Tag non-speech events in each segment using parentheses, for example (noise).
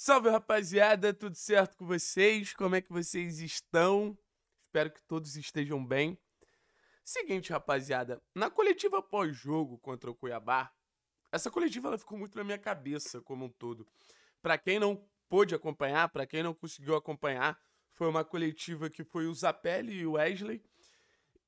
Salve rapaziada, tudo certo com vocês? Como é que vocês estão? Espero que todos estejam bem. Seguinte, rapaziada, na coletiva pós-jogo contra o Cuiabá, essa coletiva ela ficou muito na minha cabeça como um todo. Para quem não pôde acompanhar, para quem não conseguiu acompanhar, foi uma coletiva que foi o Zapelli e o Wesley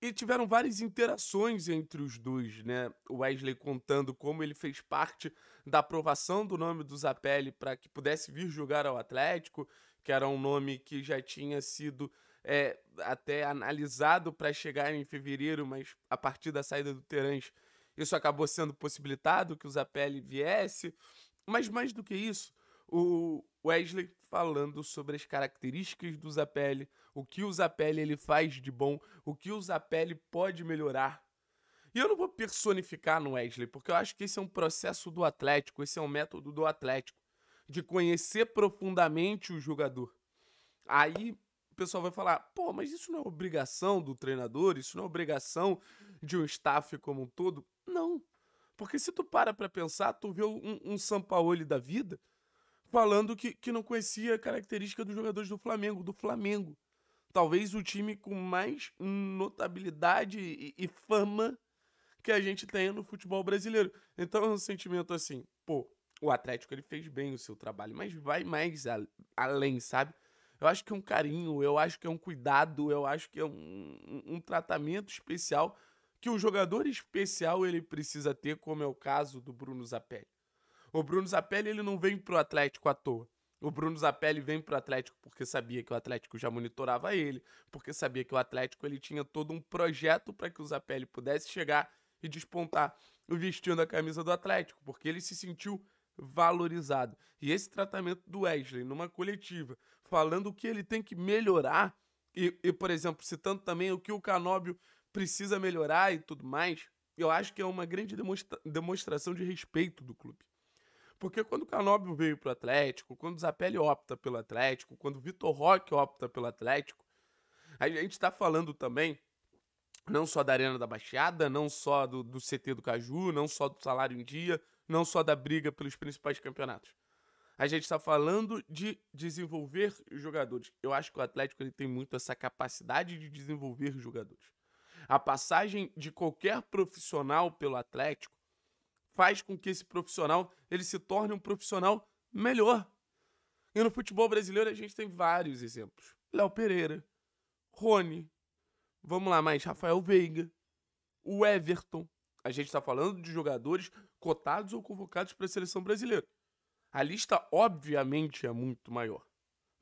e tiveram várias interações entre os dois, né? Wesley contando como ele fez parte da aprovação do nome do Zapelli para que pudesse vir jogar ao Atlético, que era um nome que já tinha sido é, até analisado para chegar em fevereiro, mas a partir da saída do Terãs isso acabou sendo possibilitado que o Zapelli viesse. Mas mais do que isso, o, Wesley falando sobre as características do Zapelli, o que o Zapelli ele faz de bom, o que o Zapelli pode melhorar. E eu não vou personificar no Wesley, porque eu acho que esse é um processo do Atlético, esse é um método do Atlético, de conhecer profundamente o jogador. Aí o pessoal vai falar: pô, mas isso não é obrigação do treinador, isso não é obrigação de um staff como um todo? Não. Porque se tu para pra pensar, tu vê um, um Sampaoli da vida falando que, que não conhecia a característica dos jogadores do Flamengo, do Flamengo. Talvez o time com mais notabilidade e, e fama que a gente tem no futebol brasileiro. Então é um sentimento assim, pô, o Atlético ele fez bem o seu trabalho, mas vai mais a, além, sabe? Eu acho que é um carinho, eu acho que é um cuidado, eu acho que é um, um, tratamento especial que o jogador especial ele precisa ter, como é o caso do Bruno Zapelli. O Bruno Zapelli ele não vem pro Atlético à toa. O Bruno Zapelli vem pro Atlético porque sabia que o Atlético já monitorava ele, porque sabia que o Atlético ele tinha todo um projeto para que o Zapelli pudesse chegar e despontar vestindo a camisa do Atlético, porque ele se sentiu valorizado. E esse tratamento do Wesley numa coletiva, falando o que ele tem que melhorar, e, e por exemplo, citando também o que o Canóbio precisa melhorar e tudo mais, eu acho que é uma grande demonstra demonstração de respeito do clube. Porque quando o Canóbio veio para o Atlético, quando o Zapelli opta pelo Atlético, quando o Vitor Roque opta pelo Atlético, a gente está falando também não só da Arena da Baixada, não só do, do CT do Caju, não só do salário em dia, não só da briga pelos principais campeonatos. A gente está falando de desenvolver jogadores. Eu acho que o Atlético ele tem muito essa capacidade de desenvolver jogadores. A passagem de qualquer profissional pelo Atlético faz com que esse profissional ele se torne um profissional melhor. E no futebol brasileiro a gente tem vários exemplos. Léo Pereira, Rony, vamos lá mais, Rafael Veiga, o Everton. A gente está falando de jogadores cotados ou convocados para a seleção brasileira. A lista, obviamente, é muito maior.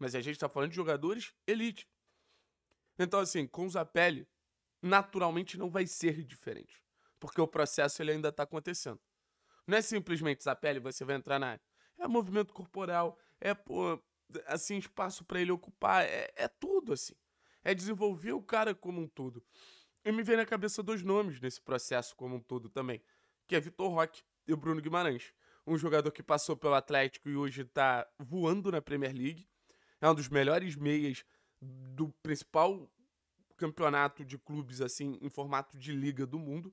Mas a gente está falando de jogadores elite. Então, assim, com o Zapelli, naturalmente não vai ser diferente. Porque o processo ele ainda está acontecendo. Não é simplesmente usar pele, você vai entrar na área. É movimento corporal, é pô, assim, espaço para ele ocupar, é, é tudo assim. É desenvolver o cara como um todo. E me vem na cabeça dois nomes nesse processo como um todo também, que é Vitor Roque e o Bruno Guimarães. Um jogador que passou pelo Atlético e hoje está voando na Premier League. É um dos melhores meias do principal campeonato de clubes assim em formato de liga do mundo.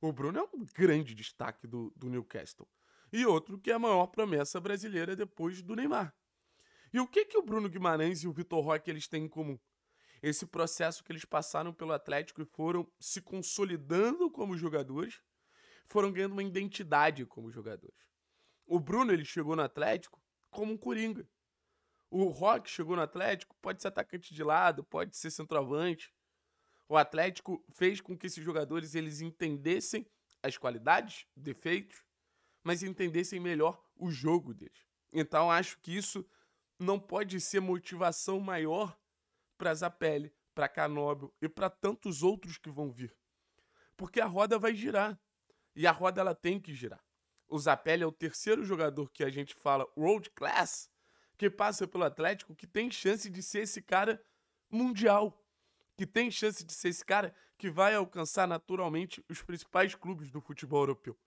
O Bruno é um grande destaque do, do Newcastle. E outro que é a maior promessa brasileira depois do Neymar. E o que, que o Bruno Guimarães e o Vitor Roque eles têm em comum? Esse processo que eles passaram pelo Atlético e foram se consolidando como jogadores, foram ganhando uma identidade como jogadores. O Bruno ele chegou no Atlético como um coringa. O Roque chegou no Atlético, pode ser atacante de lado, pode ser centroavante, o Atlético fez com que esses jogadores eles entendessem as qualidades, defeitos, mas entendessem melhor o jogo deles. Então acho que isso não pode ser motivação maior para Zapelli, para Canóbio e para tantos outros que vão vir. Porque a roda vai girar. E a roda ela tem que girar. O Zapelli é o terceiro jogador que a gente fala world class que passa pelo Atlético que tem chance de ser esse cara mundial que tem chance de ser esse cara que vai alcançar naturalmente os principais clubes do futebol europeu.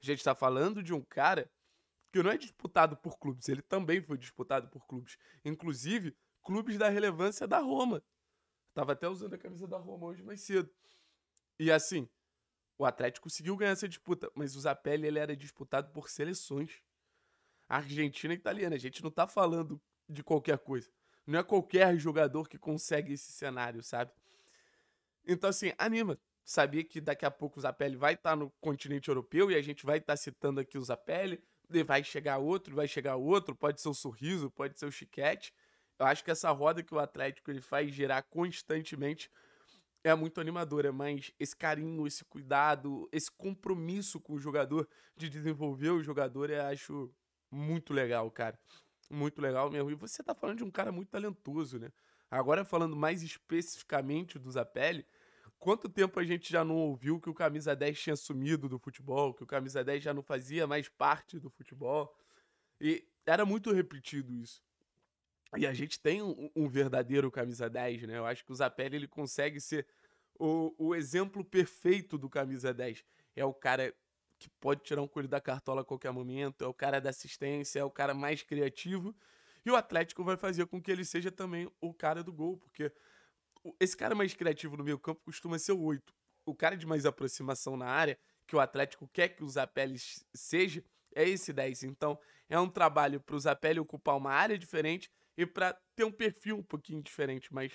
A gente está falando de um cara que não é disputado por clubes, ele também foi disputado por clubes, inclusive clubes da relevância da Roma. Tava até usando a camisa da Roma hoje mais cedo. E assim, o Atlético conseguiu ganhar essa disputa, mas o Zapelli ele era disputado por seleções. Argentina e italiana. Né? A gente não tá falando de qualquer coisa. Não é qualquer jogador que consegue esse cenário, sabe? Então, assim, anima. Sabia que daqui a pouco o Zapelli vai estar tá no continente europeu e a gente vai estar tá citando aqui o Zapelli. Vai chegar outro, vai chegar outro. Pode ser o Sorriso, pode ser o Chiquete. Eu acho que essa roda que o Atlético ele faz girar constantemente é muito animadora, mas esse carinho, esse cuidado, esse compromisso com o jogador de desenvolver o jogador, eu acho muito legal, cara muito legal mesmo. E você tá falando de um cara muito talentoso, né? Agora falando mais especificamente do Zapelli, quanto tempo a gente já não ouviu que o camisa 10 tinha sumido do futebol, que o camisa 10 já não fazia mais parte do futebol? E era muito repetido isso. E a gente tem um, um verdadeiro camisa 10, né? Eu acho que o Zapelli ele consegue ser o, o exemplo perfeito do camisa 10. É o cara que pode tirar um coelho da cartola a qualquer momento, é o cara da assistência, é o cara mais criativo. E o Atlético vai fazer com que ele seja também o cara do gol, porque esse cara mais criativo no meio campo costuma ser o 8. O cara de mais aproximação na área, que o Atlético quer que o Zapelli seja, é esse 10. Então, é um trabalho para o Zapelli ocupar uma área diferente e para ter um perfil um pouquinho diferente, mas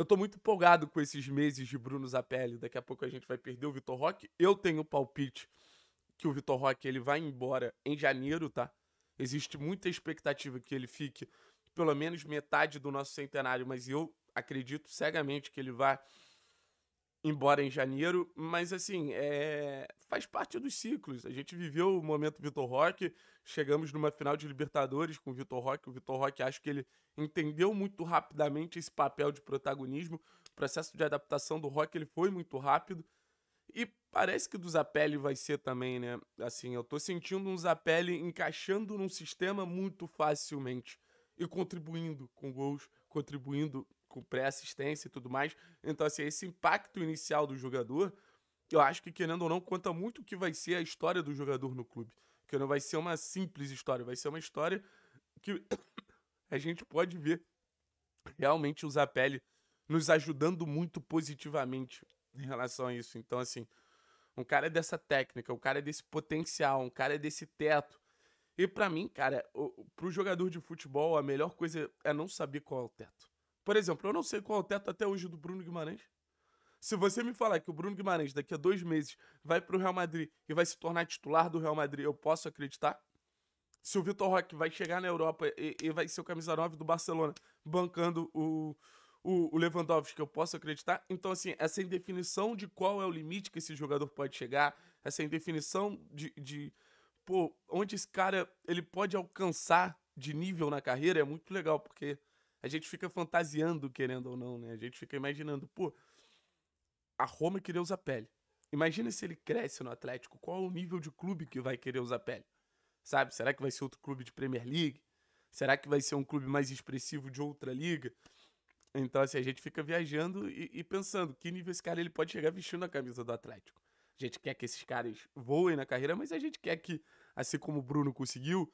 eu tô muito empolgado com esses meses de Bruno Zapelli. Daqui a pouco a gente vai perder o Vitor Roque. Eu tenho o palpite que o Vitor Roque ele vai embora em janeiro, tá? Existe muita expectativa que ele fique pelo menos metade do nosso centenário, mas eu acredito cegamente que ele vai embora em janeiro, mas assim, é... faz parte dos ciclos. A gente viveu o momento Vitor Roque, chegamos numa final de Libertadores com o Vitor Roque. O Vitor Roque acho que ele entendeu muito rapidamente esse papel de protagonismo. O processo de adaptação do Roque ele foi muito rápido. E parece que do Zapelli vai ser também, né? Assim, eu tô sentindo um Zapelli encaixando num sistema muito facilmente e contribuindo com gols, contribuindo com pré-assistência e tudo mais. Então, assim, esse impacto inicial do jogador, eu acho que, querendo ou não, conta muito o que vai ser a história do jogador no clube. Porque não vai ser uma simples história, vai ser uma história que (coughs) a gente pode ver realmente usar a pele nos ajudando muito positivamente em relação a isso. Então, assim, um cara dessa técnica, um cara desse potencial, um cara desse teto. E para mim, cara, o, pro jogador de futebol, a melhor coisa é não saber qual é o teto. Por exemplo, eu não sei qual é o teto até hoje do Bruno Guimarães. Se você me falar que o Bruno Guimarães daqui a dois meses vai para o Real Madrid e vai se tornar titular do Real Madrid, eu posso acreditar? Se o Vitor Roque vai chegar na Europa e, e, vai ser o camisa 9 do Barcelona, bancando o, o, o Lewandowski, eu posso acreditar? Então, assim, essa indefinição de qual é o limite que esse jogador pode chegar, essa indefinição de, de pô, onde esse cara ele pode alcançar de nível na carreira é muito legal, porque a gente fica fantasiando, querendo ou não, né? A gente fica imaginando, pô, a Roma queria usar pele. Imagina se ele cresce no Atlético, qual é o nível de clube que vai querer usar pele? Sabe? Será que vai ser outro clube de Premier League? Será que vai ser um clube mais expressivo de outra liga? Então, assim, a gente fica viajando e, e pensando que nível esse cara ele pode chegar vestindo a camisa do Atlético. A gente quer que esses caras voem na carreira, mas a gente quer que, assim como o Bruno conseguiu,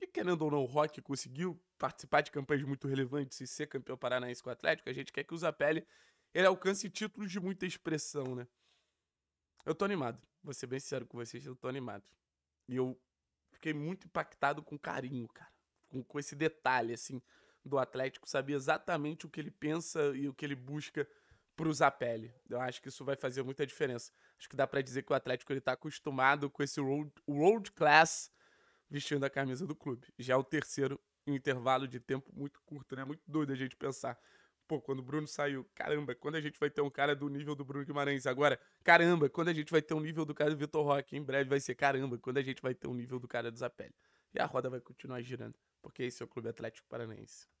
e querendo ou não, o Rock conseguiu participar de campanhas muito relevantes e ser campeão paranaense com o Atlético, a gente quer que o Zapelli ele alcance títulos de muita expressão, né? Eu tô animado. Vou ser bem sincero com vocês, eu tô animado. E eu fiquei muito impactado com carinho, cara. Com, com esse detalhe, assim, do Atlético. Sabia exatamente o que ele pensa e o que ele busca pro Zapelli. Eu acho que isso vai fazer muita diferença. Acho que dá para dizer que o Atlético ele tá acostumado com esse road, world class vestindo a camisa do clube. Já é o terceiro, em um intervalo de tempo muito curto, né? Muito doido a gente pensar. Pô, quando o Bruno saiu, caramba, quando a gente vai ter um cara do nível do Bruno Guimarães agora? Caramba, quando a gente vai ter um nível do cara do Vitor Roque? Em breve vai ser caramba, quando a gente vai ter um nível do cara do Zapelli? E a roda vai continuar girando, porque esse é o Clube Atlético Paranaense.